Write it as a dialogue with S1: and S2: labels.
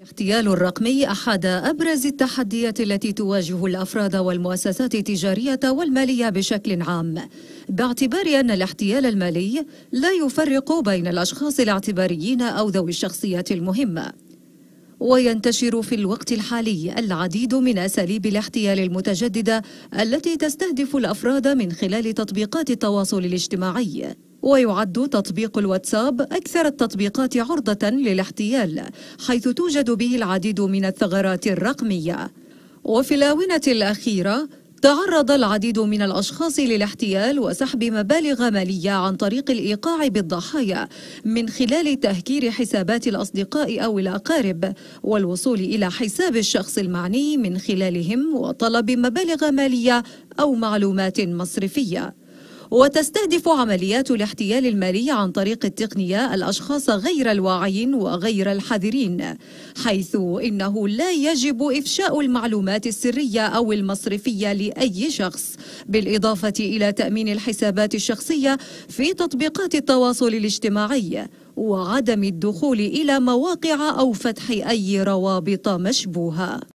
S1: الاغتيال الرقمي أحد أبرز التحديات التي تواجه الأفراد والمؤسسات التجارية والمالية بشكل عام باعتبار أن الاحتيال المالي لا يفرق بين الأشخاص الاعتباريين أو ذوي الشخصيات المهمة وينتشر في الوقت الحالي العديد من أساليب الاحتيال المتجددة التي تستهدف الأفراد من خلال تطبيقات التواصل الاجتماعي ويعد تطبيق الواتساب أكثر التطبيقات عرضة للاحتيال حيث توجد به العديد من الثغرات الرقمية وفي الآونة الأخيرة تعرض العديد من الأشخاص للاحتيال وسحب مبالغ مالية عن طريق الإيقاع بالضحايا من خلال تهكير حسابات الأصدقاء أو الأقارب والوصول إلى حساب الشخص المعني من خلالهم وطلب مبالغ مالية أو معلومات مصرفية وتستهدف عمليات الاحتيال المالي عن طريق التقنية الأشخاص غير الواعين وغير الحذرين حيث إنه لا يجب إفشاء المعلومات السرية أو المصرفية لأي شخص بالإضافة إلى تأمين الحسابات الشخصية في تطبيقات التواصل الاجتماعي وعدم الدخول إلى مواقع أو فتح أي روابط مشبوهة